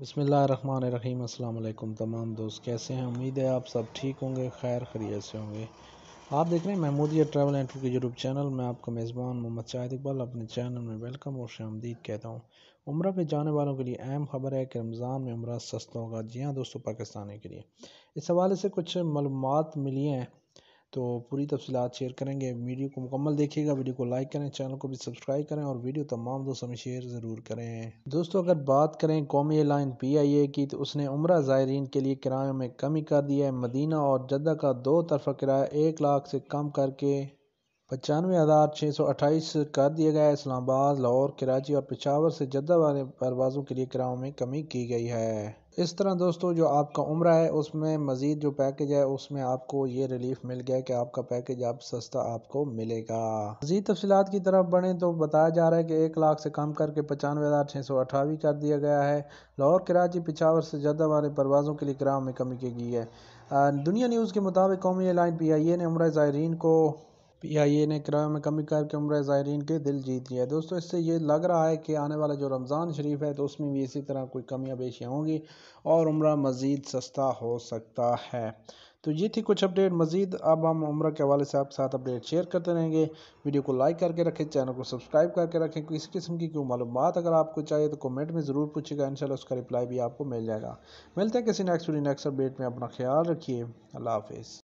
बसमीम् अल्लाम तमाम दोस्त कैसे हैं उम्मीद है आप सब ठीक होंगे खैर खरीत से होंगे आप देख रहे हैं महमूदिया ट्रैवल एंड टूर के यूट्यूब चैनल में आपका मेज़बान मोहम्मद शाहिद इकबाल अपने चैनल में वेलकम और शामदीद कहता हूँ उम्र पर जाने वालों के लिए अहम खबर है कि रमज़ान में उम्र सस्ता होगा जी हाँ दोस्तों पाकिस्तानी के लिए इस हवाले से कुछ मालूम मिली हैं तो पूरी तफसीत शेयर करेंगे वीडियो को मुकम्मल देखिएगा वीडियो को लाइक करें चैनल को भी सब्सक्राइब करें और वीडियो तमाम दोस्तों में शेयर ज़रूर करें दोस्तों अगर बात करें कौमी लाइन पी आई ए की तो उसने उम्र ज़ायरीन के लिए किरायों में कमी कर दिया है मदीना और जद्दा का दो तरफा किराया एक लाख से कम करके पचानवे हज़ार छः सौ अट्ठाईस कर दिया गया इस्लामाबाद लाहौर कराची और पिशावर से जद्दा वाले परवाज़ों के लिए किराओं में कमी की गई है इस तरह दोस्तों जो आपका उम्र है उसमें मज़ीद जो पैकेज है उसमें आपको ये रिलीफ मिल गया कि आपका पैकेज आप सस्ता आपको मिलेगा मज़ीद तफसीत की तरफ बढ़ें तो बताया जा रहा है कि एक लाख से कम करके पचानवे हज़ार छः सौ अठावी कर दिया गया है लाहौर कराची पिछावर से जद्दा वाले परवाज़ों के लिए किराओं में कमी की गई है दुनिया न्यूज़ के मुताबिक कौमी एयरलाइन पी आई ए ने उम्र ज़ायरीन को ए ने किराए में कमी करके उम्र ज़ायरीन के दिल जीत लिया दोस्तों इससे ये लग रहा है कि आने वाला जो रमज़ान शरीफ है तो उसमें भी इसी तरह कोई कमियाँ पेशियाँ होंगी और उम्र मज़ीद सस्ता हो सकता है तो ये थी कुछ अपडेट मज़ीद अब हम उम्र के हवाले से आपके साथ अपडेट शेयर करते रहेंगे वीडियो को लाइक करके रखें चैनल को सब्सक्राइब करके रखें किसी किस्म की कोई मालूम अगर आपको चाहिए तो कमेंट में ज़रूर पूछेगा इन उसका रिप्लाई भी आपको मिल जाएगा मिलते हैं किसी नेक्स्ट वीडियो नेक्स्ट अपडेट में अपना ख्याल रखिए अल्लाह हाफिज़